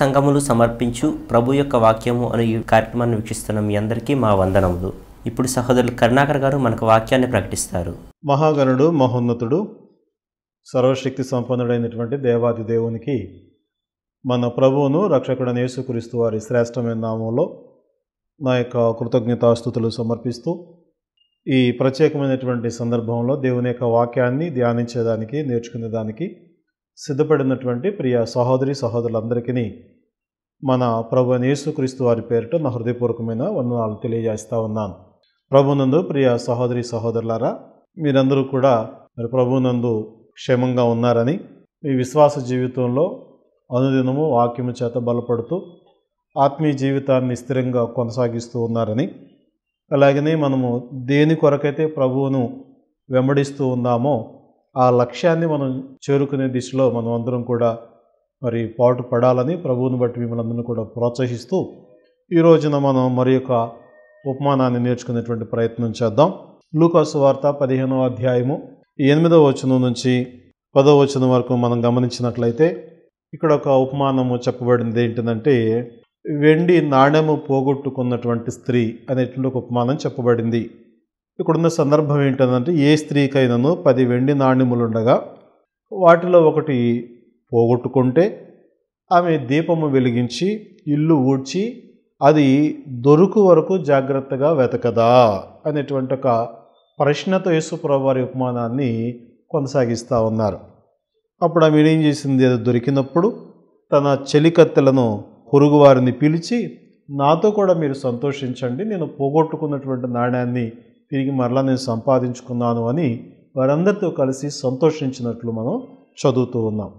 సంఘములు సమర్పించు ప్రభు యొక్క వాక్యము అనే ఈ కార్యక్రమాన్ని వీక్షిస్తున్న మీ అందరికీ మా వందనములు ఇప్పుడు సహోదరులు కరుణాకర్ గారు మనకు వాక్యాన్ని ప్రకటిస్తారు మహాగణుడు మహోన్నతుడు సర్వశక్తి సంపన్నుడైనటువంటి దేవాది దేవునికి మన ప్రభువును రక్షకుడ నేసుకరిస్తూ వారి శ్రేష్టమైన నామంలో నా యొక్క కృతజ్ఞతాస్థుతులు సమర్పిస్తూ ఈ ప్రత్యేకమైనటువంటి సందర్భంలో దేవుని యొక్క వాక్యాన్ని ధ్యానించేదానికి నేర్చుకునేదానికి సిద్ధపడినటువంటి ప్రియ సహోదరి సహోదరులందరికీ మన ప్రభు యేసుక్రీస్తు వారి పేరిట నా హృదయపూర్వకమైన వందనాలు తెలియజేస్తూ ఉన్నాను ప్రభునందు ప్రియ సహోదరి సహోదరులారా మీరందరూ కూడా మరి ప్రభునందు క్షేమంగా ఉన్నారని మీ విశ్వాస జీవితంలో అనుదినము వాక్యము చేత బలపడుతూ ఆత్మీయ జీవితాన్ని స్థిరంగా కొనసాగిస్తూ ఉన్నారని అలాగనే మనము దేని కొరకైతే ప్రభువును వెంబడిస్తూ ఉన్నామో ఆ లక్ష్యాన్ని మనం చేరుకునే దిశలో మనం అందరం కూడా మరి పాటు పడాలని ప్రభువుని బట్టి మిమ్మల్ని అందరినీ కూడా ప్రోత్సహిస్తూ ఈ రోజున మనం మరి యొక్క ఉపమానాన్ని నేర్చుకునేటువంటి ప్రయత్నం చేద్దాం లూకాసు వార్త పదిహేనవ అధ్యాయము ఎనిమిదవ వచనం నుంచి పదవ వచనం వరకు మనం గమనించినట్లయితే ఇక్కడ ఒక ఉపమానము చెప్పబడింది ఏంటంటే వెండి నాణ్యము పోగొట్టుకున్నటువంటి స్త్రీ అనేటువంటి ఒక ఉపమానం చెప్పబడింది ఇక్కడున్న సందర్భం ఏంటంటే ఏ స్త్రీకైనను పది వెండి నాణ్యములుండగా వాటిలో ఒకటి పోగొట్టుకుంటే ఆమె దీపము వెలిగించి ఇల్లు ఊడ్చి అది దొరుకు వరకు జాగ్రత్తగా వెతకదా అనేటువంటి ఒక ప్రశ్నతో యేసుప్రభు వారి ఉపమానాన్ని కొనసాగిస్తూ ఉన్నారు అప్పుడు ఆమె ఏం చేసింది అది దొరికినప్పుడు తన చెలికత్తెలను వారిని పిలిచి నాతో కూడా మీరు సంతోషించండి నేను పోగొట్టుకున్నటువంటి నాణ్యాన్ని తిరిగి మరలా నేను సంపాదించుకున్నాను అని వారందరితో కలిసి సంతోషించినట్లు మనం చదువుతూ ఉన్నాం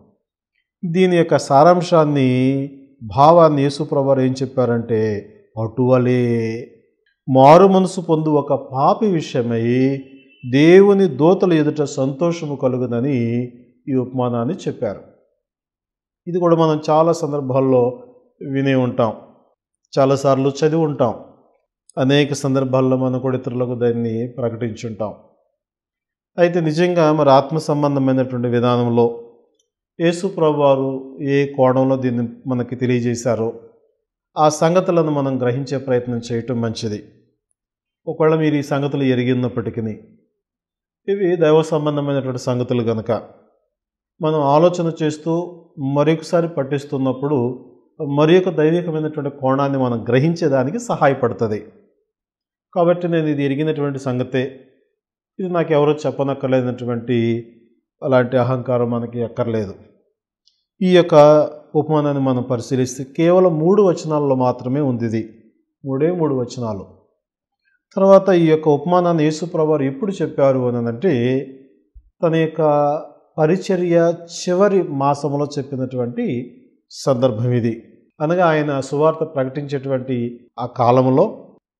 దీని యొక్క సారాంశాన్ని భావాన్ని యేసుప్రభారు ఏం చెప్పారంటే అటువలే మారు మనసు పొందు ఒక పాపి విషయమై దేవుని దోతల ఎదుట సంతోషము కలుగుదని ఈ ఉపమానాన్ని చెప్పారు ఇది కూడా మనం చాలా సందర్భాల్లో వినే ఉంటాం చాలాసార్లు చదివి ఉంటాం అనేక సందర్భాల్లో మనం కూడా ఇతరులకు దాన్ని ప్రకటించుంటాం అయితే నిజంగా మరి ఆత్మ సంబంధమైనటువంటి విధానంలో యేసు వారు ఏ కోణంలో దీన్ని మనకి తెలియజేశారో ఆ సంగతులను మనం గ్రహించే ప్రయత్నం చేయటం మంచిది ఒకవేళ మీరు ఈ సంగతులు ఎరిగినప్పటికీ ఇవి దైవ సంబంధమైనటువంటి సంగతులు కనుక మనం ఆలోచన చేస్తూ మరొకసారి పట్టిస్తున్నప్పుడు మరి ఒక దైవికమైనటువంటి కోణాన్ని మనం గ్రహించేదానికి సహాయపడుతుంది కాబట్టి నేను ఇది ఎరిగినటువంటి సంగతే ఇది నాకు ఎవరో చెప్పనక్కర్లేనటువంటి అలాంటి అహంకారం మనకి ఎక్కర్లేదు ఈ యొక్క ఉపమానాన్ని మనం పరిశీలిస్తే కేవలం మూడు వచనాల్లో మాత్రమే ఉంది ఇది మూడే మూడు వచనాలు తర్వాత ఈ యొక్క ఉపమానాన్ని యేసుప్రభారు ఎప్పుడు చెప్పారు అనంటే తన యొక్క పరిచర్య చివరి మాసంలో చెప్పినటువంటి సందర్భం ఇది అనగా ఆయన సువార్త ప్రకటించేటువంటి ఆ కాలంలో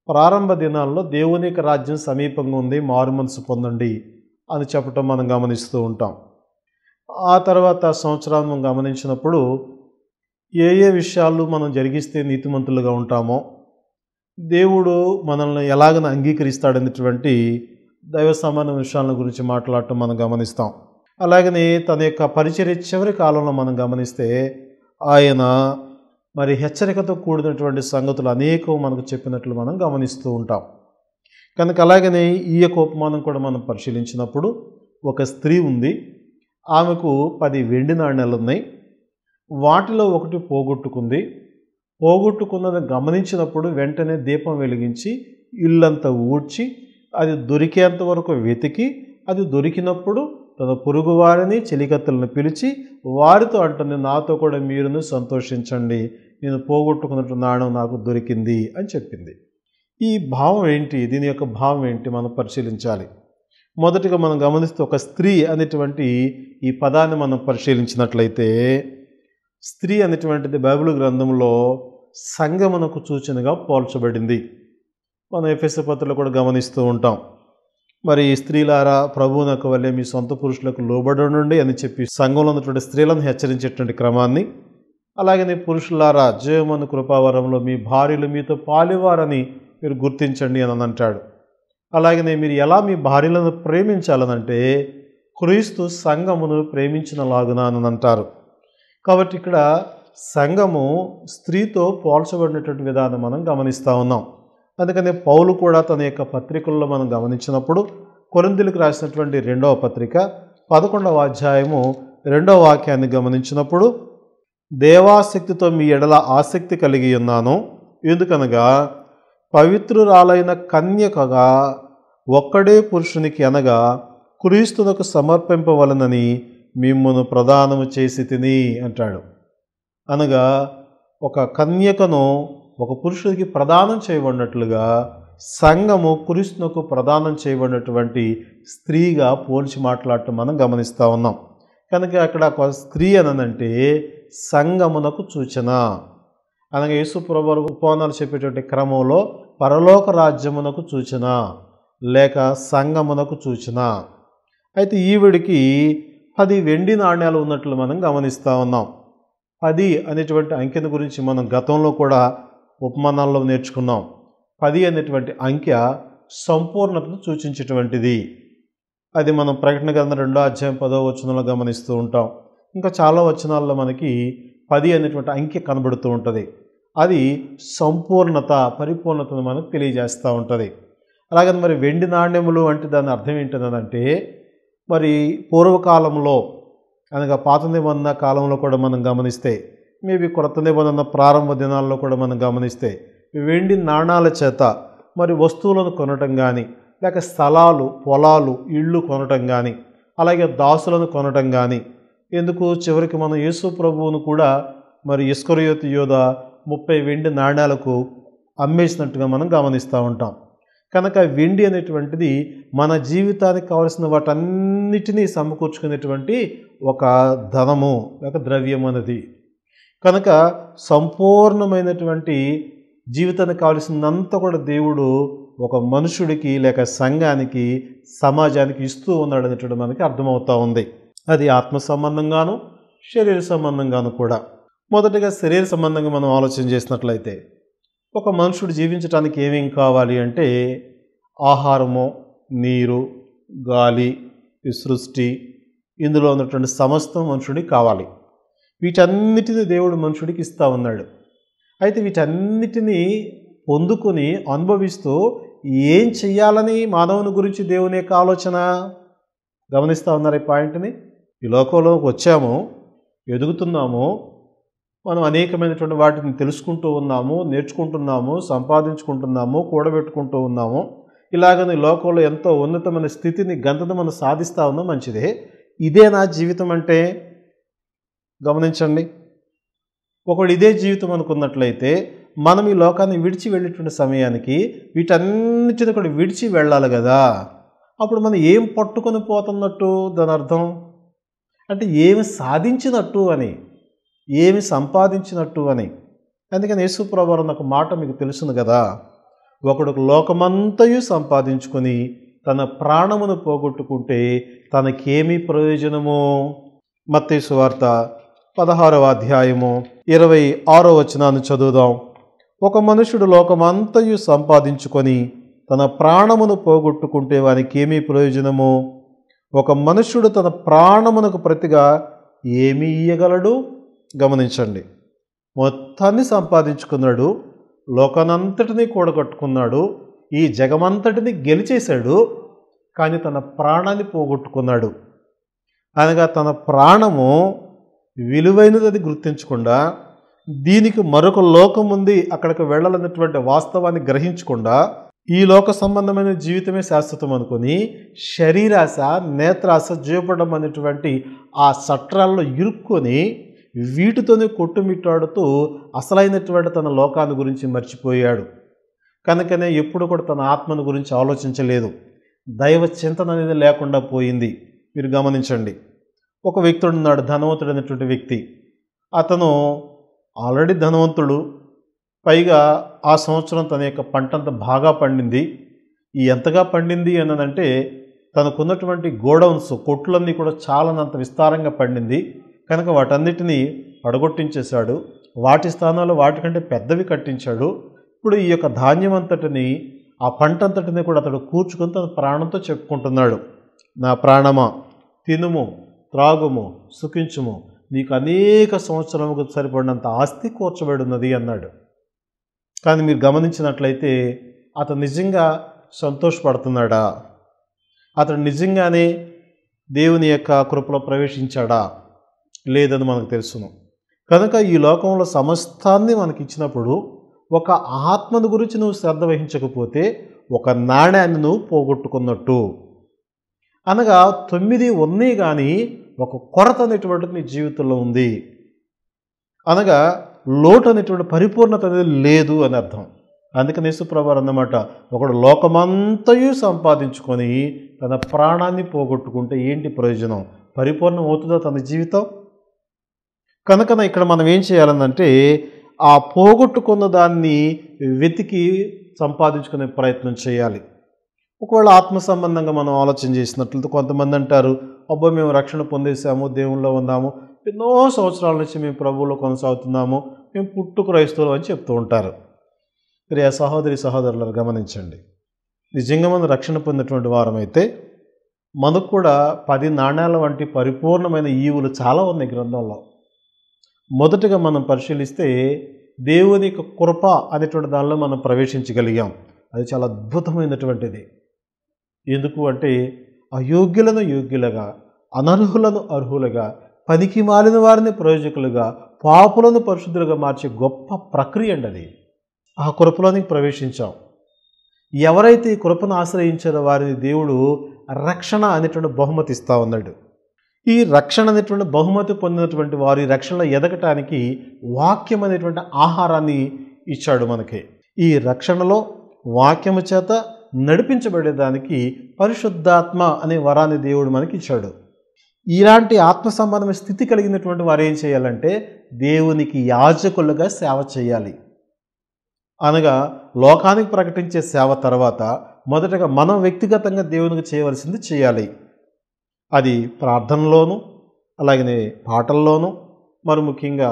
ప్రారంభ దినాల్లో దేవుని యొక్క రాజ్యం సమీపంగా ఉంది మారు మనసు పొందండి అని చెప్పటం మనం గమనిస్తూ ఉంటాం ఆ తర్వాత సంవత్సరాలు మనం గమనించినప్పుడు ఏ ఏ విషయాలు మనం జరిగిస్తే నీతిమంతులుగా ఉంటామో దేవుడు మనల్ని ఎలాగన అంగీకరిస్తాడనేటువంటి దైవ సమాన విషయాల గురించి మాట్లాడటం మనం గమనిస్తాం అలాగనే తన యొక్క పరిచర్య చివరి కాలంలో మనం గమనిస్తే ఆయన మరి హెచ్చరికతో కూడినటువంటి సంగతులు అనేకం మనకు చెప్పినట్లు మనం గమనిస్తూ ఉంటాం కనుక అలాగనే ఈ యొక్క ఉపమానం కూడా మనం పరిశీలించినప్పుడు ఒక స్త్రీ ఉంది ఆమెకు పది వెండి నాణ్యాలు ఉన్నాయి వాటిలో ఒకటి పోగొట్టుకుంది పోగొట్టుకున్నది గమనించినప్పుడు వెంటనే దీపం వెలిగించి ఇల్లంతా ఊడ్చి అది దొరికేంత వరకు వెతికి అది దొరికినప్పుడు తన పురుగు వారిని చెలికత్తలను పిలిచి వారితో అంటుంది నాతో కూడా మీరును సంతోషించండి నేను పోగొట్టుకున్నట్టు నాణం నాకు దొరికింది అని చెప్పింది ఈ భావం ఏంటి దీని యొక్క భావం ఏంటి మనం పరిశీలించాలి మొదటిగా మనం గమనిస్తే ఒక స్త్రీ అనేటువంటి ఈ పదాన్ని మనం పరిశీలించినట్లయితే స్త్రీ అనేటువంటిది బైబిల్ గ్రంథంలో సంగమనకు సూచనగా పోల్చబడింది మనం ఎఫ్ఎస్ పత్రిలో కూడా గమనిస్తూ ఉంటాం మరి స్త్రీలారా ప్రభువునకు వల్లే మీ సొంత పురుషులకు లోబడండి అని చెప్పి సంఘంలో ఉన్నటువంటి స్త్రీలను హెచ్చరించేటువంటి క్రమాన్ని అలాగనే పురుషులారా జయమను కృపావరంలో మీ భార్యలు మీతో పాలివారని మీరు గుర్తించండి అని అంటాడు అలాగనే మీరు ఎలా మీ భార్యలను ప్రేమించాలనంటే క్రీస్తు సంఘమును ప్రేమించిన లాగునా అని అంటారు కాబట్టి ఇక్కడ సంఘము స్త్రీతో పోల్చబడినటువంటి విధానం మనం గమనిస్తూ ఉన్నాం అందుకనే పౌలు కూడా తన యొక్క పత్రికల్లో మనం గమనించినప్పుడు కొరిందులకు రాసినటువంటి రెండవ పత్రిక పదకొండవ అధ్యాయము రెండవ వాక్యాన్ని గమనించినప్పుడు దేవాసక్తితో మీ ఎడల ఆసక్తి కలిగి ఉన్నాను ఎందుకనగా పవిత్రురాలైన కన్యకగా ఒక్కడే పురుషునికి అనగా క్రీస్తునకు సమర్పింపవలనని మిమ్మను ప్రదానము చేసి తిని అంటాడు అనగా ఒక కన్యకను ఒక పురుషుడికి ప్రదానం చేయబడినట్లుగా సంఘము కురిష్ణుకు ప్రదానం చేయబడినటువంటి స్త్రీగా పోల్చి మాట్లాడటం మనం గమనిస్తూ ఉన్నాం కనుక అక్కడ ఒక స్త్రీ అనంటే సంగమునకు సూచన అనగా యేసు ప్రభు ఉపమానాలు చెప్పేటువంటి క్రమంలో పరలోక రాజ్యమునకు సూచన లేక సంఘమునకు సూచన అయితే ఈవిడికి పది వెండి నాణ్యాలు ఉన్నట్లు మనం గమనిస్తూ ఉన్నాం పది అనేటువంటి అంకెను గురించి మనం గతంలో కూడా ఉపమానాల్లో నేర్చుకున్నాం పది అనేటువంటి అంకె సంపూర్ణతను సూచించేటువంటిది అది మనం ప్రకటన గ్రంథం రెండో అధ్యాయం పదో వచనంలో గమనిస్తూ ఉంటాం ఇంకా చాలా వచనాల్లో మనకి పది అనేటువంటి అంకె కనబడుతూ ఉంటుంది అది సంపూర్ణత పరిపూర్ణతను మనకు తెలియజేస్తూ ఉంటుంది అలాగే మరి వెండి నాణ్యములు అంటే దాని అర్థం ఏంటంటే మరి పూర్వకాలంలో అనగా పాత నిబంధన కాలంలో కూడా మనం గమనిస్తే మేబీ కొరత నిబంధన ప్రారంభ దినాల్లో కూడా మనం గమనిస్తే వెండి నాణాల చేత మరి వస్తువులను కొనటం కానీ లేక స్థలాలు పొలాలు ఇళ్ళు కొనటం కానీ అలాగే దాసులను కొనటం కానీ ఎందుకు చివరికి మనం యేసు ప్రభువును కూడా మరి ఇస్కరయోతి యోధ ముప్పై వెండి నాణ్యాలకు అమ్మేసినట్టుగా మనం గమనిస్తూ ఉంటాం కనుక వెండి అనేటువంటిది మన జీవితానికి కావలసిన వాటన్నిటినీ సమకూర్చుకునేటువంటి ఒక ధనము లేక ద్రవ్యం అనేది కనుక సంపూర్ణమైనటువంటి జీవితానికి కావలసినంత కూడా దేవుడు ఒక మనుషుడికి లేక సంఘానికి సమాజానికి ఇస్తూ ఉన్నాడు అనేటువంటి మనకి అర్థమవుతూ ఉంది అది ఆత్మ సంబంధంగాను శరీర సంబంధంగాను కూడా మొదటిగా శరీర సంబంధంగా మనం ఆలోచన చేసినట్లయితే ఒక మనుషుడు జీవించడానికి ఏమేం కావాలి అంటే ఆహారము నీరు గాలి సృష్టి ఇందులో ఉన్నటువంటి సమస్తం మనుషుడికి కావాలి వీటన్నిటిని దేవుడు మనుషుడికి ఇస్తూ ఉన్నాడు అయితే వీటన్నిటినీ పొందుకొని అనుభవిస్తూ ఏం చెయ్యాలని మానవుని గురించి దేవుని యొక్క ఆలోచన గమనిస్తూ ఉన్నారు ఈ పాయింట్ని ఈ లోకంలోకి వచ్చాము ఎదుగుతున్నాము మనం అనేకమైనటువంటి వాటిని తెలుసుకుంటూ ఉన్నాము నేర్చుకుంటున్నాము సంపాదించుకుంటున్నాము కూడబెట్టుకుంటూ ఉన్నాము ఇలాగని లోకంలో ఎంతో ఉన్నతమైన స్థితిని గంతను మనం సాధిస్తూ ఉన్నాం మంచిదే ఇదే నా జీవితం అంటే గమనించండి ఒకడు ఇదే జీవితం అనుకున్నట్లయితే మనం ఈ లోకాన్ని విడిచి వెళ్ళేటువంటి సమయానికి వీటన్నిటిని కూడా విడిచి వెళ్ళాలి కదా అప్పుడు మనం ఏం పట్టుకొని పోతున్నట్టు దాని అర్థం అంటే ఏమి సాధించినట్టు అని ఏమి సంపాదించినట్టు అని అందుకని యేసుప్రభారం ఒక మాట మీకు తెలుసును కదా ఒకడు లోకమంతయు సంపాదించుకొని తన ప్రాణమును పోగొట్టుకుంటే తనకేమీ ప్రయోజనము మత్తేసు వార్త పదహారవ అధ్యాయము ఇరవై ఆరో వచనాన్ని చదువుదాం ఒక మనుషుడు లోకమంతయు సంపాదించుకొని తన ప్రాణమును పోగొట్టుకుంటే వానికి ఏమీ ప్రయోజనము ఒక మనుషుడు తన ప్రాణమునకు ప్రతిగా ఏమీ ఇయ్యగలడు గమనించండి మొత్తాన్ని సంపాదించుకున్నాడు లోకనంతటినీ కూడగట్టుకున్నాడు ఈ జగమంతటిని గెలిచేశాడు కానీ తన ప్రాణాన్ని పోగొట్టుకున్నాడు అనగా తన ప్రాణము విలువైనది అది గుర్తించకుండా దీనికి మరొక లోకం ఉంది అక్కడికి వెళ్ళాలన్నటువంటి వాస్తవాన్ని గ్రహించకుండా ఈ లోక సంబంధమైన జీవితమే శాశ్వతం అనుకుని శరీరాశ నేత్రాశ జీవపడడం అనేటువంటి ఆ సట్రాల్లో ఇరుక్కొని వీటితోనే కొట్టుమిట్టాడుతూ అసలైనటువంటి తన లోకాన్ని గురించి మర్చిపోయాడు కనుకనే ఎప్పుడు కూడా తన ఆత్మను గురించి ఆలోచించలేదు దైవ చింతన అనేది లేకుండా పోయింది మీరు గమనించండి ఒక వ్యక్తుడు ఉన్నాడు ధనవంతుడు అనేటువంటి వ్యక్తి అతను ఆల్రెడీ ధనవంతుడు పైగా ఆ సంవత్సరం తన యొక్క పంటంత బాగా పండింది ఈ ఎంతగా పండింది అన్నదంటే తనకున్నటువంటి గోడౌన్స్ కొట్లన్నీ కూడా చాలానంత విస్తారంగా పండింది కనుక వాటన్నిటినీ పడగొట్టించేశాడు వాటి స్థానాల్లో వాటికంటే పెద్దవి కట్టించాడు ఇప్పుడు ఈ యొక్క ధాన్యం అంతటిని ఆ పంట అంతటిని కూడా అతడు కూర్చుకొని తన ప్రాణంతో చెప్పుకుంటున్నాడు నా ప్రాణమా తినుము త్రాగుము సుఖించుము నీకు అనేక సంవత్సరముకు సరిపడినంత ఆస్తి కూర్చబడినది అన్నాడు కానీ మీరు గమనించినట్లయితే అతను నిజంగా సంతోషపడుతున్నాడా అతడు నిజంగానే దేవుని యొక్క కృపలో ప్రవేశించాడా లేదని మనకు తెలుసును కనుక ఈ లోకంలో సమస్తాన్ని మనకి ఇచ్చినప్పుడు ఒక ఆత్మను గురించి నువ్వు శ్రద్ధ వహించకపోతే ఒక నాణ్యాన్ని నువ్వు పోగొట్టుకున్నట్టు అనగా తొమ్మిది ఉన్నాయి కానీ ఒక కొరత అనేటువంటిది నీ జీవితంలో ఉంది అనగా లోటు అనేటువంటి పరిపూర్ణత అనేది లేదు అని అర్థం అందుకని యేసుప్రభారు అన్నమాట ఒకడు లోకమంతయు సంపాదించుకొని తన ప్రాణాన్ని పోగొట్టుకుంటే ఏంటి ప్రయోజనం పరిపూర్ణం అవుతుందా తన జీవితం కనుక ఇక్కడ మనం ఏం చేయాలన్నంటే ఆ పోగొట్టుకున్న దాన్ని వెతికి సంపాదించుకునే ప్రయత్నం చేయాలి ఒకవేళ ఆత్మ సంబంధంగా మనం ఆలోచన చేసినట్లు కొంతమంది అంటారు అబ్బో మేము రక్షణ పొందేసాము దేవుల్లో ఉన్నాము ఎన్నో సంవత్సరాల నుంచి మేము ప్రభువులో కొనసాగుతున్నాము మేము పుట్టు క్రైస్తవులు అని చెప్తూ ఉంటారు ప్రియ సహోదరి సహోదరులను గమనించండి నిజంగా మనం రక్షణ పొందినటువంటి వారమైతే మనకు కూడా పది నాణ్యాల వంటి పరిపూర్ణమైన ఈవులు చాలా ఉన్నాయి గ్రంథంలో మొదటగా మనం పరిశీలిస్తే దేవుని యొక్క కృప అనేటువంటి దానిలో మనం ప్రవేశించగలిగాం అది చాలా అద్భుతమైనటువంటిది ఎందుకు అంటే అయోగ్యులను యోగ్యులుగా అనర్హులను అర్హులుగా పనికి మాలిన వారిని ప్రయోజకులుగా పాపులను పరిశుద్ధులుగా మార్చే గొప్ప ప్రక్రియ అండి అది ఆ కృపలోనికి ప్రవేశించాం ఎవరైతే ఈ కృపను ఆశ్రయించారో వారిని దేవుడు రక్షణ అనేటువంటి బహుమతి ఇస్తా ఉన్నాడు ఈ రక్షణ అనేటువంటి బహుమతి పొందినటువంటి వారి రక్షణలో ఎదగటానికి వాక్యం అనేటువంటి ఆహారాన్ని ఇచ్చాడు మనకి ఈ రక్షణలో వాక్యము చేత నడిపించబడేదానికి పరిశుద్ధాత్మ అనే వరాన్ని దేవుడు మనకి ఇచ్చాడు ఇలాంటి ఆత్మ సంబంధమైన స్థితి కలిగినటువంటి వారు ఏం చేయాలంటే దేవునికి యాజకులుగా సేవ చేయాలి అనగా లోకానికి ప్రకటించే సేవ తర్వాత మొదటగా మనం వ్యక్తిగతంగా దేవునికి చేయవలసింది చేయాలి అది ప్రార్థనలోను అలాగనే పాటల్లోనూ మరి ముఖ్యంగా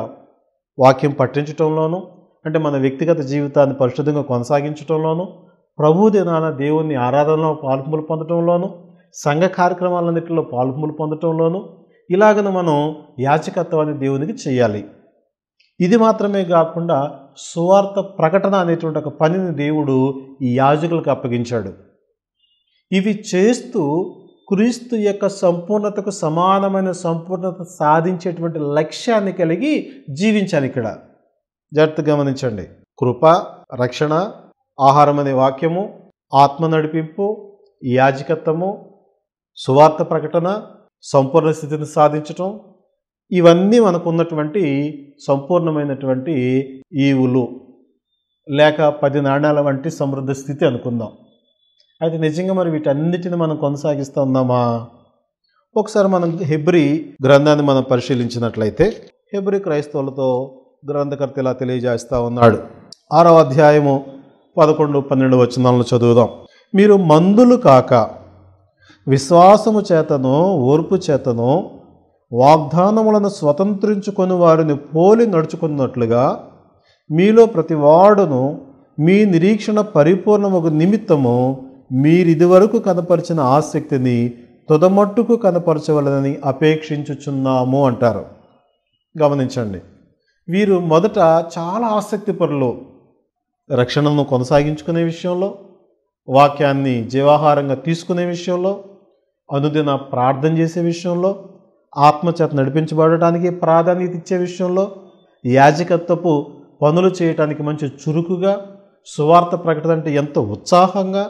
వాక్యం పట్టించటంలోనూ అంటే మన వ్యక్తిగత జీవితాన్ని పరిశుద్ధంగా కొనసాగించటంలోనూ ప్రభు దినాన దేవుణ్ణి ఆరాధనలో పాల్పులు పొందటంలోను సంఘ కార్యక్రమాలన్నింటిలో పాల్పులు పొందటంలోను ఇలాగను మనం యాచకత్వాన్ని దేవునికి చేయాలి ఇది మాత్రమే కాకుండా సువార్త ప్రకటన అనేటువంటి ఒక పనిని దేవుడు ఈ యాజకులకు అప్పగించాడు ఇవి చేస్తూ క్రీస్తు యొక్క సంపూర్ణతకు సమానమైన సంపూర్ణత సాధించేటువంటి లక్ష్యాన్ని కలిగి జీవించాను ఇక్కడ జాగ్రత్త గమనించండి కృప రక్షణ ఆహారం అనే వాక్యము ఆత్మ నడిపింపు యాజకత్వము సువార్త ప్రకటన సంపూర్ణ స్థితిని సాధించటం ఇవన్నీ మనకున్నటువంటి సంపూర్ణమైనటువంటి ఈవులు లేక పది నాణ్యాల వంటి సమృద్ధ స్థితి అనుకుందాం అయితే నిజంగా మరి వీటన్నిటిని మనం కొనసాగిస్తూ ఉందామా ఒకసారి మనం హెబ్రి గ్రంథాన్ని మనం పరిశీలించినట్లయితే హెబ్రి క్రైస్తవులతో గ్రంథకర్త ఇలా తెలియజేస్తూ ఉన్నాడు ఆరవ అధ్యాయము పదకొండు పన్నెండు వచనాలను చదువుదాం మీరు మందులు కాక విశ్వాసము చేతను ఓర్పు చేతను వాగ్దానములను స్వతంత్రించుకొని వారిని పోలి నడుచుకున్నట్లుగా మీలో ప్రతివాడును మీ నిరీక్షణ ఒక నిమిత్తము మీరిదివరకు కనపరిచిన ఆసక్తిని తుదమట్టుకు కనపరచవలనని అపేక్షించుచున్నాము అంటారు గమనించండి వీరు మొదట చాలా ఆసక్తి పరులు రక్షణను కొనసాగించుకునే విషయంలో వాక్యాన్ని జీవాహారంగా తీసుకునే విషయంలో అనుదిన ప్రార్థన చేసే విషయంలో ఆత్మచేత నడిపించబడటానికి ప్రాధాన్యత ఇచ్చే విషయంలో యాజకత్వపు పనులు చేయటానికి మంచి చురుకుగా సువార్త ప్రకటన అంటే ఎంతో ఉత్సాహంగా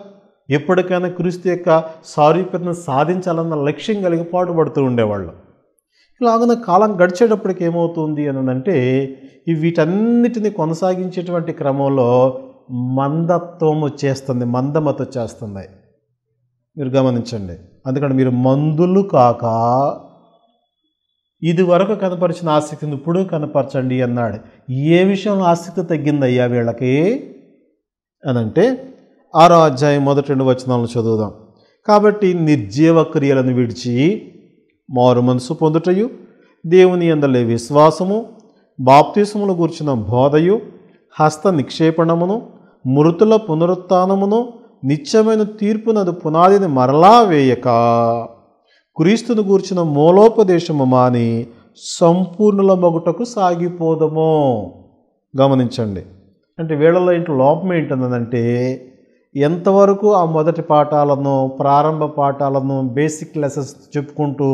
ఎప్పటికైనా క్రీస్తు యొక్క సారూప్యతను సాధించాలన్న లక్ష్యం కలిగి పాటుపడుతూ ఉండేవాళ్ళు ఇలాగన కాలం గడిచేటప్పటికి ఏమవుతుంది అనంటే వీటన్నిటిని కొనసాగించేటువంటి క్రమంలో మందత్వం వచ్చేస్తుంది మందమత వచ్చేస్తుంది మీరు గమనించండి అందుకని మీరు మందులు కాక ఇది వరకు కనపరిచిన ఆసక్తిని ఇప్పుడు కనపరచండి అన్నాడు ఏ విషయంలో ఆసక్తి తగ్గిందయ్యా వీళ్ళకి అనంటే ఆరో అధ్యాయం మొదటి రెండు వచనాలను చదువుదాం కాబట్టి నిర్జీవ క్రియలను విడిచి మారు మనసు పొందుటయు దేవుని అందలే విశ్వాసము బాప్తిసములు గూర్చిన బోధయు హస్త నిక్షేపణమును మృతుల పునరుత్నమును నిత్యమైన తీర్పునదు పునాదిని మరలా వేయక క్రీస్తును గూర్చిన మూలోపదేశము మాని సంపూర్ణుల మొగుటకు సాగిపోదము గమనించండి అంటే వీళ్ళలో ఇంట్లో లోపం ఏంటన్నదంటే ఎంతవరకు ఆ మొదటి పాఠాలను ప్రారంభ పాఠాలను బేసిక్ లెసన్స్ చెప్పుకుంటూ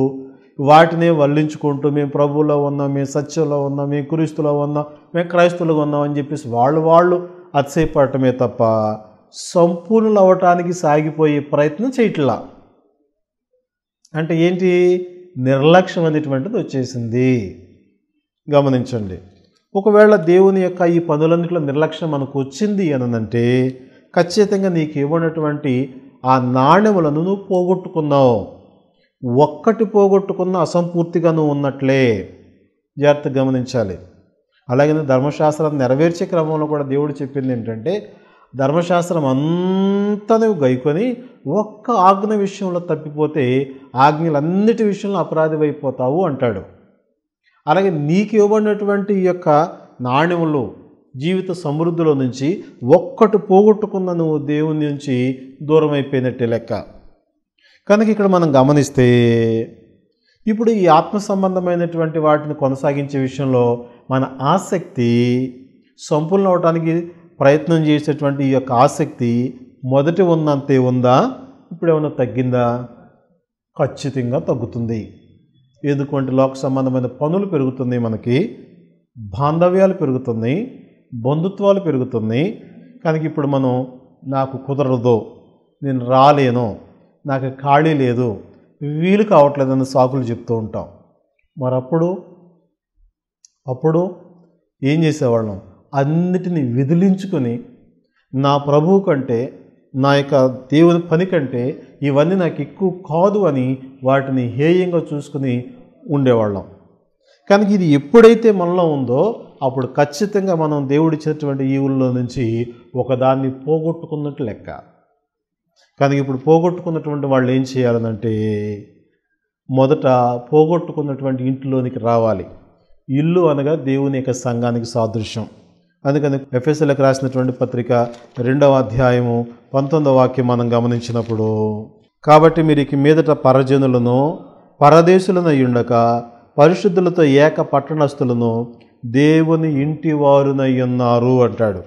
వాటిని వల్లించుకుంటూ మేము ప్రభువులో ఉన్నాం మేము సత్యంలో ఉన్నాం మేము క్రీస్తులో ఉన్నాం మేము క్రైస్తులుగా ఉన్నాం అని చెప్పేసి వాళ్ళు వాళ్ళు అతిశయపడటమే తప్ప సంపూర్ణులు అవ్వటానికి సాగిపోయే ప్రయత్నం చేయట్లా అంటే ఏంటి నిర్లక్ష్యం అనేటువంటిది వచ్చేసింది గమనించండి ఒకవేళ దేవుని యొక్క ఈ పనులన్నింటిలో నిర్లక్ష్యం మనకు వచ్చింది అనంటే ఖచ్చితంగా నీకు ఇవ్వనటువంటి ఆ నాణ్యములను నువ్వు పోగొట్టుకున్నావు ఒక్కటి పోగొట్టుకున్న అసంపూర్తిగా నువ్వు ఉన్నట్లే జాగ్రత్త గమనించాలి అలాగే ధర్మశాస్త్రాన్ని నెరవేర్చే క్రమంలో కూడా దేవుడు చెప్పింది ఏంటంటే ధర్మశాస్త్రం అంతా గైకొని ఒక్క ఆజ్ఞ విషయంలో తప్పిపోతే ఆజ్ఞలన్నిటి విషయంలో అపరాధి అయిపోతావు అంటాడు అలాగే నీకు ఇవ్వబడినటువంటి ఈ యొక్క నాణ్యములు జీవిత సమృద్ధిలో నుంచి ఒక్కటి పోగొట్టుకున్న నువ్వు దేవుని నుంచి దూరం అయిపోయినట్టే లెక్క కనుక ఇక్కడ మనం గమనిస్తే ఇప్పుడు ఈ ఆత్మ సంబంధమైనటువంటి వాటిని కొనసాగించే విషయంలో మన ఆసక్తి సంపూర్ణ అవడానికి ప్రయత్నం చేసేటువంటి ఈ యొక్క ఆసక్తి మొదటి ఉన్నంతే ఉందా ఇప్పుడు ఏమైనా తగ్గిందా ఖచ్చితంగా తగ్గుతుంది ఎందుకంటే లోక సంబంధమైన పనులు పెరుగుతుంది మనకి బాంధవ్యాలు పెరుగుతున్నాయి బంధుత్వాలు పెరుగుతున్నాయి కనుక ఇప్పుడు మనం నాకు కుదరదు నేను రాలేను నాకు ఖాళీ లేదు వీలు కావట్లేదని సాకులు చెప్తూ ఉంటాం మరప్పుడు అప్పుడు ఏం చేసేవాళ్ళం అన్నిటిని విదిలించుకొని నా ప్రభువు కంటే నా యొక్క దేవుని పని కంటే ఇవన్నీ నాకు ఎక్కువ కాదు అని వాటిని హేయంగా చూసుకుని ఉండేవాళ్ళం కనుక ఇది ఎప్పుడైతే మనలో ఉందో అప్పుడు ఖచ్చితంగా మనం దేవుడిచ్చినటువంటి ఈవుల్లో నుంచి ఒకదాన్ని పోగొట్టుకున్నట్టు లెక్క కానీ ఇప్పుడు పోగొట్టుకున్నటువంటి వాళ్ళు ఏం చేయాలనంటే మొదట పోగొట్టుకున్నటువంటి ఇంటిలోనికి రావాలి ఇల్లు అనగా దేవుని యొక్క సంఘానికి సాదృశ్యం అందుకని ఎఫ్ఎస్ఎల్కి రాసినటువంటి పత్రిక రెండవ అధ్యాయము పంతొమ్మిదవ వాక్యం మనం గమనించినప్పుడు కాబట్టి మీరు ఇక మీదట పరజనులను పరదేశులను అయ్యుండక పరిశుద్ధులతో ఏక పట్టణస్థులను దేవుని ఇంటి వారునయ్యున్నారు అంటాడు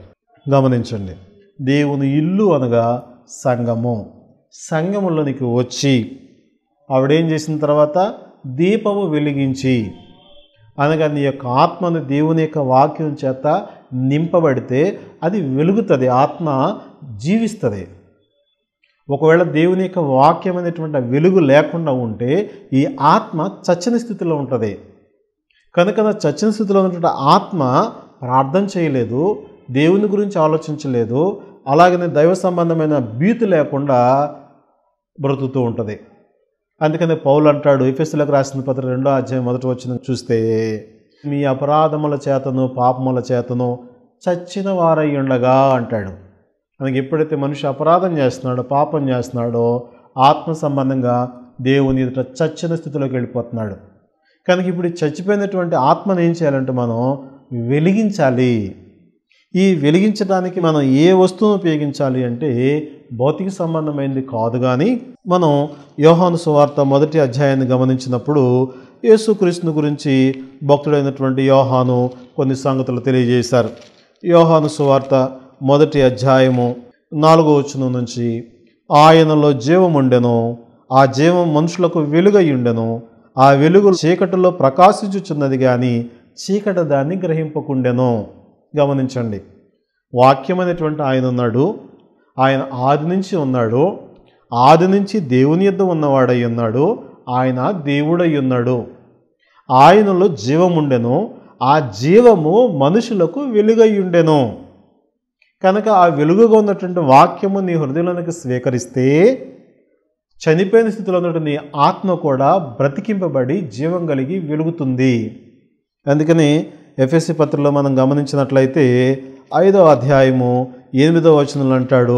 గమనించండి దేవుని ఇల్లు అనగా సంఘము సంఘములోనికి వచ్చి ఆవిడేం చేసిన తర్వాత దీపము వెలిగించి అనగా నీ యొక్క ఆత్మను దేవుని యొక్క వాక్యం చేత నింపబడితే అది వెలుగుతుంది ఆత్మ జీవిస్తుంది ఒకవేళ దేవుని యొక్క వాక్యం అనేటువంటి వెలుగు లేకుండా ఉంటే ఈ ఆత్మ చచ్చిన స్థితిలో ఉంటుంది కనుక చచ్చిన స్థితిలో ఉన్నటువంటి ఆత్మ ప్రార్థన చేయలేదు దేవుని గురించి ఆలోచించలేదు అలాగనే దైవ సంబంధమైన భీతి లేకుండా బ్రతుకుతూ ఉంటుంది అందుకని పౌలు అంటాడు ఇఫెస్లకు రాసిన పత్ర రెండో అధ్యాయం మొదటి వచ్చిన చూస్తే మీ అపరాధముల చేతను పాపముల చేతను చచ్చిన వారై ఉండగా అంటాడు మనకి ఎప్పుడైతే మనిషి అపరాధం చేస్తున్నాడో పాపం చేస్తున్నాడో ఆత్మ సంబంధంగా దేవుని ఎదుట చచ్చిన స్థితిలోకి వెళ్ళిపోతున్నాడు కనుక ఇప్పుడు చచ్చిపోయినటువంటి ఆత్మను ఏం చేయాలంటే మనం వెలిగించాలి ఈ వెలిగించడానికి మనం ఏ వస్తువును ఉపయోగించాలి అంటే భౌతిక సంబంధమైనది కాదు కానీ మనం యోహాను సువార్త మొదటి అధ్యాయాన్ని గమనించినప్పుడు యేసుకృష్ణు గురించి భక్తుడైనటువంటి యోహాను కొన్ని సంగతులు తెలియజేశారు యోహాను సువార్త మొదటి అధ్యాయము నాలుగో వచనం నుంచి ఆయనలో జీవముండెను ఆ జీవం మనుషులకు వెలుగయ్యుండెను ఆ వెలుగు చీకటిలో ప్రకాశించుచున్నది కానీ చీకటి దాన్ని గ్రహింపకుండెను గమనించండి వాక్యం అనేటువంటి ఆయన ఉన్నాడు ఆయన ఆది నుంచి ఉన్నాడు ఆది నుంచి దేవుని యొద్ద ఉన్నవాడై ఉన్నాడు ఆయన దేవుడై ఉన్నాడు ఆయనలో జీవముండెను ఆ జీవము మనుషులకు వెలుగై ఉండెను కనుక ఆ వెలుగుగా ఉన్నటువంటి వాక్యము నీ హృదయంలోనికి స్వీకరిస్తే చనిపోయిన స్థితిలో ఉన్నటువంటి నీ ఆత్మ కూడా బ్రతికింపబడి జీవం కలిగి వెలుగుతుంది అందుకని ఎఫ్ఎస్సి పత్రికలో మనం గమనించినట్లయితే ఐదో అధ్యాయము ఎనిమిదో వచనంలో అంటాడు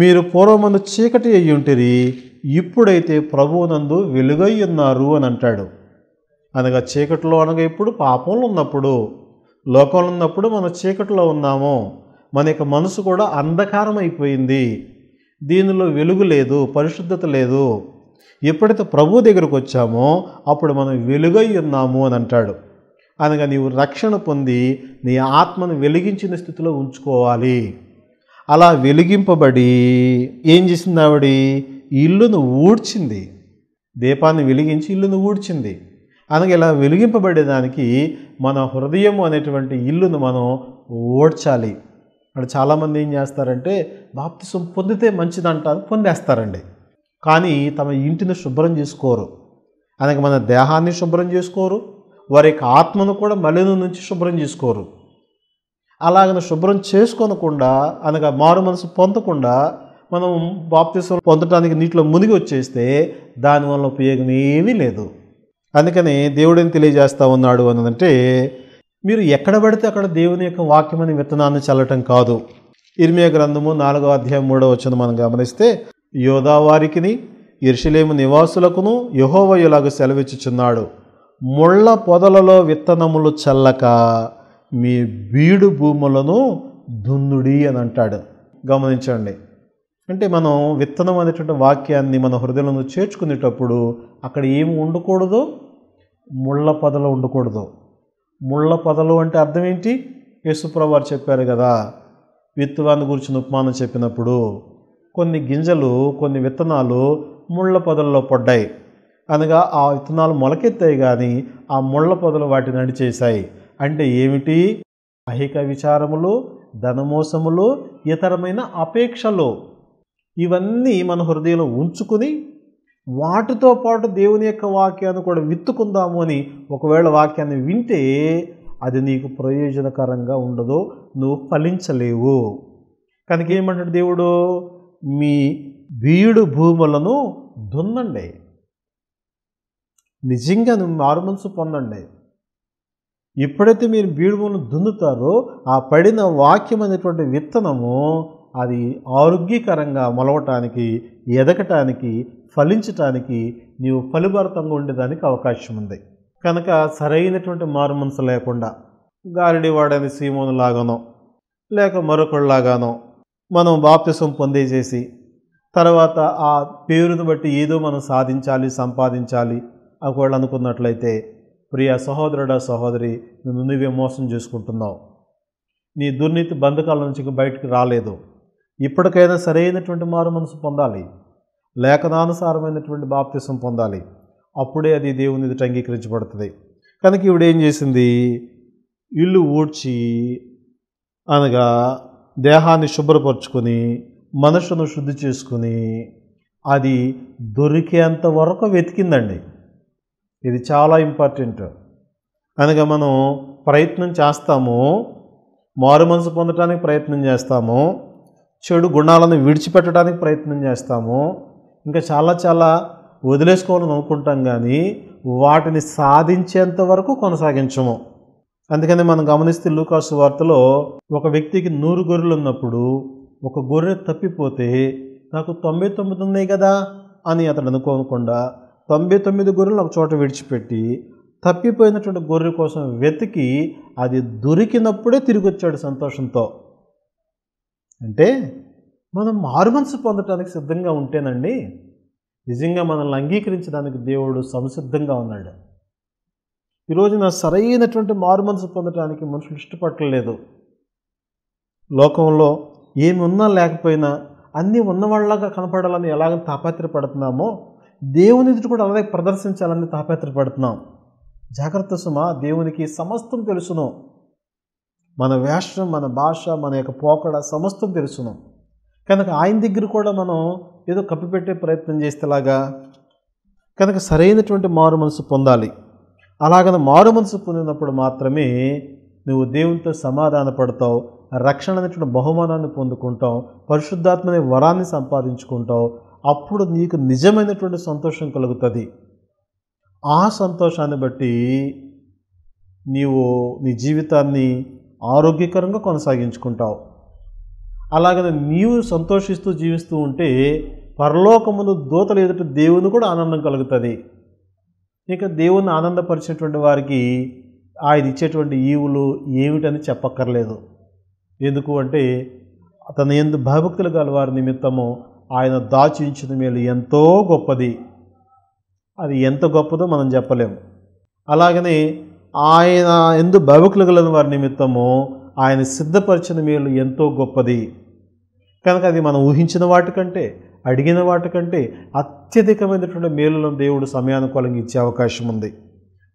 మీరు పూర్వమందు చీకటి అయ్యుంటిరి ఇప్పుడైతే ప్రభువునందు వెలుగై ఉన్నారు అని అంటాడు అనగా చీకటిలో అనగా ఇప్పుడు పాపంలో ఉన్నప్పుడు లోకంలో ఉన్నప్పుడు మనం చీకటిలో ఉన్నాము మన యొక్క మనసు కూడా అంధకారం అయిపోయింది దీనిలో వెలుగు లేదు పరిశుద్ధత లేదు ఎప్పుడైతే ప్రభువు దగ్గరకు వచ్చామో అప్పుడు మనం వెలుగై ఉన్నాము అని అంటాడు అనగా నీవు రక్షణ పొంది నీ ఆత్మను వెలిగించిన స్థితిలో ఉంచుకోవాలి అలా వెలిగింపబడి ఏం చేసింది ఆవిడ ఇల్లును ఊడ్చింది దీపాన్ని వెలిగించి ఇల్లును ఊడ్చింది అనగా ఇలా వెలిగింపబడేదానికి మన హృదయం అనేటువంటి ఇల్లును మనం ఓడ్చాలి అక్కడ చాలామంది ఏం చేస్తారంటే బాప్తిసం పొందితే మంచిదంటారు పొందేస్తారండి కానీ తమ ఇంటిని శుభ్రం చేసుకోరు అనగా మన దేహాన్ని శుభ్రం చేసుకోరు వారి యొక్క ఆత్మను కూడా మలినం నుంచి శుభ్రం చేసుకోరు అలాగని శుభ్రం చేసుకోనకుండా అనగా మారు మనసు పొందకుండా మనం బాప్తిసం పొందడానికి నీటిలో మునిగి వచ్చేస్తే దానివల్ల ఉపయోగం ఏమీ లేదు అందుకని దేవుడిని తెలియజేస్తూ ఉన్నాడు అన్నదంటే మీరు ఎక్కడ పడితే అక్కడ దేవుని యొక్క వాక్యం విత్తనాన్ని చల్లటం కాదు ఇర్మియ గ్రంథము నాలుగో అధ్యాయం మూడో వచ్చిన మనం గమనిస్తే యోధావారికిని ఇర్షిలేము నివాసులకును యహోవయులాగా సెలవిచ్చుచున్నాడు ముళ్ళ పొదలలో విత్తనములు చల్లక మీ బీడు భూములను దున్నుడి అని అంటాడు గమనించండి అంటే మనం విత్తనం అనేటువంటి వాక్యాన్ని మన హృదయంలో చేర్చుకునేటప్పుడు అక్కడ ఏమి ఉండకూడదు ముళ్ళ పొదలు ఉండకూడదు ముళ్ళ పొదలు అంటే అర్థం ఏంటి యేసుప్రభు వారు చెప్పారు కదా విత్తవాన్ని గురించిన ఉపమానం చెప్పినప్పుడు కొన్ని గింజలు కొన్ని విత్తనాలు ముళ్ళ పొదల్లో పడ్డాయి అనగా ఆ విత్తనాలు మొలకెత్తాయి కానీ ఆ ముళ్ళ పొదలు వాటి నడిచేశాయి అంటే ఏమిటి అహిక విచారములు ధనమోసములు ఇతరమైన అపేక్షలు ఇవన్నీ మన హృదయంలో ఉంచుకుని వాటితో పాటు దేవుని యొక్క వాక్యాన్ని కూడా విత్తుకుందాము అని ఒకవేళ వాక్యాన్ని వింటే అది నీకు ప్రయోజనకరంగా ఉండదు నువ్వు ఫలించలేవు కనుక ఏమంటాడు దేవుడు మీ బీడు భూములను దున్నండి నిజంగా మారు మనసు పొందండి ఎప్పుడైతే మీరు బీడుమను దున్నుతారో ఆ పడిన వాక్యం అనేటువంటి విత్తనము అది ఆరోగ్యకరంగా మొలవటానికి ఎదగటానికి ఫలించటానికి నీవు ఫలిభరితంగా ఉండేదానికి అవకాశం ఉంది కనుక సరైనటువంటి మారు మనసు లేకుండా గాలిడివాడని సీమోను లాగానో లేక మరొకళ్ళలాగానో మనం బాప్తిసం పొందేసేసి తర్వాత ఆ పేరును బట్టి ఏదో మనం సాధించాలి సంపాదించాలి ఒకవేళ అనుకున్నట్లయితే ప్రియ సహోదరుడ సహోదరి నువ్వు నువ్వే మోసం చేసుకుంటున్నావు నీ దుర్నీతి బంధకాల నుంచి బయటకు రాలేదు ఇప్పటికైనా సరైనటువంటి మారు మనసు పొందాలి లేఖనానుసారమైనటువంటి బాప్తిసం పొందాలి అప్పుడే అది దేవుని ఇది అంగీకరించబడుతుంది కనుక ఇవిడేం ఏం చేసింది ఇల్లు ఊడ్చి అనగా దేహాన్ని శుభ్రపరుచుకొని మనసును శుద్ధి చేసుకుని అది దొరికేంత వరకు వెతికిందండి ఇది చాలా ఇంపార్టెంట్ అనగా మనం ప్రయత్నం చేస్తాము మారు మనసు పొందడానికి ప్రయత్నం చేస్తాము చెడు గుణాలను విడిచిపెట్టడానికి ప్రయత్నం చేస్తాము ఇంకా చాలా చాలా వదిలేసుకోవాలని అనుకుంటాం కానీ వాటిని సాధించేంత వరకు కొనసాగించము అందుకని మనం గమనిస్తే లూకాసు వార్తలో ఒక వ్యక్తికి నూరు గొర్రెలు ఉన్నప్పుడు ఒక గొర్రె తప్పిపోతే నాకు తొంభై తొమ్మిది ఉన్నాయి కదా అని అతను అనుకోకుండా తొంభై తొమ్మిది గొర్రెలు ఒక చోట విడిచిపెట్టి తప్పిపోయినటువంటి గొర్రె కోసం వెతికి అది దొరికినప్పుడే తిరిగి వచ్చాడు సంతోషంతో అంటే మనం మారుమనసు పొందటానికి సిద్ధంగా ఉంటేనండి నిజంగా మనల్ని అంగీకరించడానికి దేవుడు సంసిద్ధంగా ఉన్నాడు ఈరోజు నా సరైనటువంటి మారుమనసు పొందటానికి మనుషులు ఇష్టపడలేదు లోకంలో ఏమి ఉన్నా లేకపోయినా అన్నీ ఉన్నవాళ్ళగా కనపడాలని ఎలాగ తాపత్రపడుతున్నామో దేవుని ఎదుటి కూడా అలాగే ప్రదర్శించాలని తాపత్రపడుతున్నాం జాగ్రత్త సుమ దేవునికి సమస్తం తెలుసును మన వేషం మన భాష మన యొక్క పోకడ సమస్తం తెలుసును కనుక ఆయన దగ్గర కూడా మనం ఏదో కప్పిపెట్టే ప్రయత్నం చేస్తేలాగా కనుక సరైనటువంటి మారు మనసు పొందాలి అలాగన మారు మనసు పొందినప్పుడు మాత్రమే నువ్వు దేవునితో సమాధాన పడతావు రక్షణ అనేటువంటి బహుమానాన్ని పొందుకుంటావు పరిశుద్ధాత్మనే వరాన్ని సంపాదించుకుంటావు అప్పుడు నీకు నిజమైనటువంటి సంతోషం కలుగుతుంది ఆ సంతోషాన్ని బట్టి నీవు నీ జీవితాన్ని ఆరోగ్యకరంగా కొనసాగించుకుంటావు అలాగనే నీవు సంతోషిస్తూ జీవిస్తూ ఉంటే పరలోకమును దూతలు ఎదుట దేవుని కూడా ఆనందం కలుగుతుంది ఇక దేవుని ఆనందపరిచేటువంటి వారికి ఆయన ఇచ్చేటువంటి ఈవులు ఏమిటని చెప్పక్కర్లేదు ఎందుకు అంటే తన ఎందు భయభక్తులు గల వారి నిమిత్తము ఆయన దాచి ఉంచిన మేలు ఎంతో గొప్పది అది ఎంత గొప్పదో మనం చెప్పలేము అలాగనే ఆయన ఎందు భవికులు వారి నిమిత్తము ఆయన సిద్ధపరిచిన మేలు ఎంతో గొప్పది కనుక అది మనం ఊహించిన వాటికంటే అడిగిన వాటికంటే అత్యధికమైనటువంటి మేలులను దేవుడు సమయానుకూలంగా ఇచ్చే అవకాశం ఉంది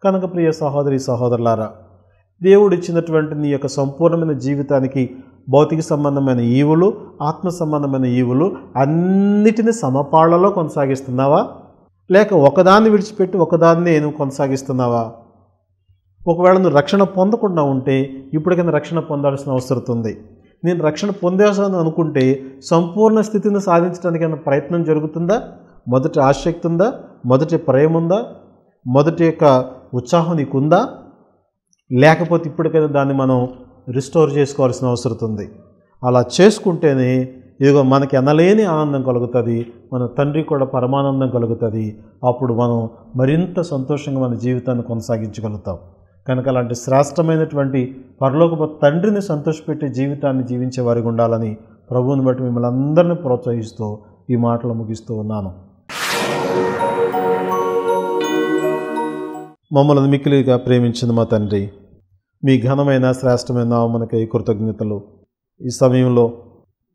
కనుక ప్రియ సహోదరి సహోదరులారా దేవుడు ఇచ్చినటువంటి నీ యొక్క సంపూర్ణమైన జీవితానికి భౌతిక సంబంధమైన ఈవులు ఆత్మ సంబంధమైన ఈవులు అన్నిటిని సమపాళ్లలో కొనసాగిస్తున్నావా లేక ఒకదాన్ని విడిచిపెట్టి ఒకదాన్ని నువ్వు కొనసాగిస్తున్నావా ఒకవేళ నువ్వు రక్షణ పొందకుండా ఉంటే ఇప్పటికైనా రక్షణ పొందాల్సిన అవసరం ఉంది నేను రక్షణ పొందేసాను అనుకుంటే సంపూర్ణ స్థితిని సాధించడానికైనా ప్రయత్నం జరుగుతుందా మొదటి ఆసక్తి ఉందా మొదటి ప్రేమ ఉందా మొదటి యొక్క ఉత్సాహం నీకుందా లేకపోతే ఇప్పటికైనా దాన్ని మనం రిస్టోర్ చేసుకోవాల్సిన అవసరం ఉంది అలా చేసుకుంటేనే ఇదిగో మనకి ఎనలేని ఆనందం కలుగుతుంది మన తండ్రి కూడా పరమానందం కలుగుతుంది అప్పుడు మనం మరింత సంతోషంగా మన జీవితాన్ని కొనసాగించగలుగుతాం కనుక అలాంటి శ్రేష్టమైనటువంటి పరలోక తండ్రిని సంతోషపెట్టే జీవితాన్ని జీవించే వారికి ఉండాలని ప్రభువుని బట్టి మిమ్మల్ని అందరినీ ప్రోత్సహిస్తూ ఈ మాటలు ముగిస్తూ ఉన్నాను మమ్మల్ని మిక్కిలిగా ప్రేమించింది మా తండ్రి మీ ఘనమైన శ్రేష్టమైన మనకి కృతజ్ఞతలు ఈ సమయంలో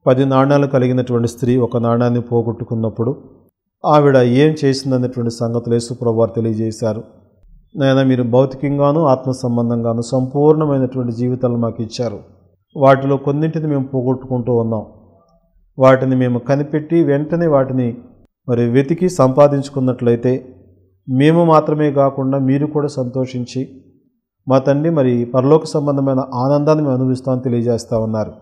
పది నాణాలు కలిగినటువంటి స్త్రీ ఒక నాణాన్ని పోగొట్టుకున్నప్పుడు ఆవిడ ఏం చేసిందనేటువంటి సంగతులు యేసుప్రభువారు తెలియజేశారు నేను మీరు భౌతికంగాను ఆత్మ సంబంధంగాను సంపూర్ణమైనటువంటి జీవితాలు మాకు ఇచ్చారు వాటిలో కొన్నింటిని మేము పోగొట్టుకుంటూ ఉన్నాం వాటిని మేము కనిపెట్టి వెంటనే వాటిని మరి వెతికి సంపాదించుకున్నట్లయితే మేము మాత్రమే కాకుండా మీరు కూడా సంతోషించి మా తండ్రి మరి పరలోక సంబంధమైన ఆనందాన్ని మేము అనుభవిస్తామని తెలియజేస్తూ ఉన్నారు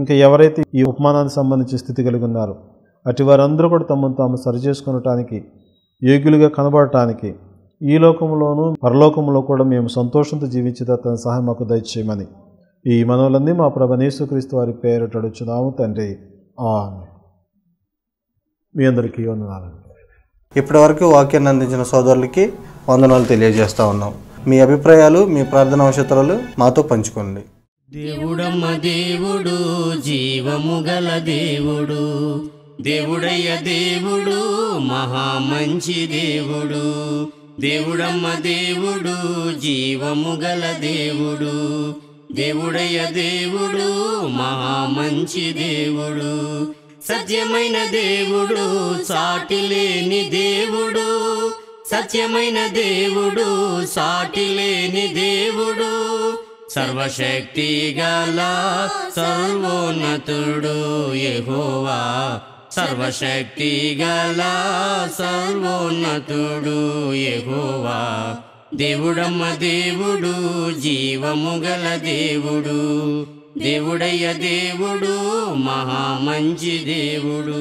ఇంకా ఎవరైతే ఈ ఉపమానానికి సంబంధించి స్థితి కలిగి ఉన్నారో అటు వారందరూ కూడా తమను తాము సరి చేసుకునటానికి యోగ్యులుగా కనబడటానికి ఈ లోకంలోనూ పరలోకంలో కూడా మేము సంతోషంతో జీవించేదా తన సహాయం మాకు దయచేయమని ఈ మనవులన్నీ మా ప్రభనేసుక్రీస్తు వారి పేరిట అడుచున్నాము తండ్రి ఆ మీ అందరికీ వందనాలండి ఇప్పటివరకు వాక్యాన్ని అందించిన సోదరులకి వందనాలు తెలియజేస్తూ ఉన్నాం మీ అభిప్రాయాలు మీ ప్రార్థన అవసరాలు మాతో పంచుకోండి దేవుడమ్మ దేవుడు జీవము గల దేవుడు దేవుడయ్య దేవుడు మహా మంచి దేవుడు దేవుడమ్మ దేవుడు జీవము గల దేవుడు దేవుడయ్య దేవుడు మహా మంచి దేవుడు సత్యమైన దేవుడు లేని దేవుడు సత్యమైన దేవుడు సాటి లేని దేవుడు సర్వశక్తి గల సర్వోన్నతుడు యహోవా సర్వశక్తి గల సర్వోన్నతుడు యహోవా దేవుడమ్మ దేవుడు జీవము గల దేవుడు దేవుడయ్య దేవుడు మహామంచి దేవుడు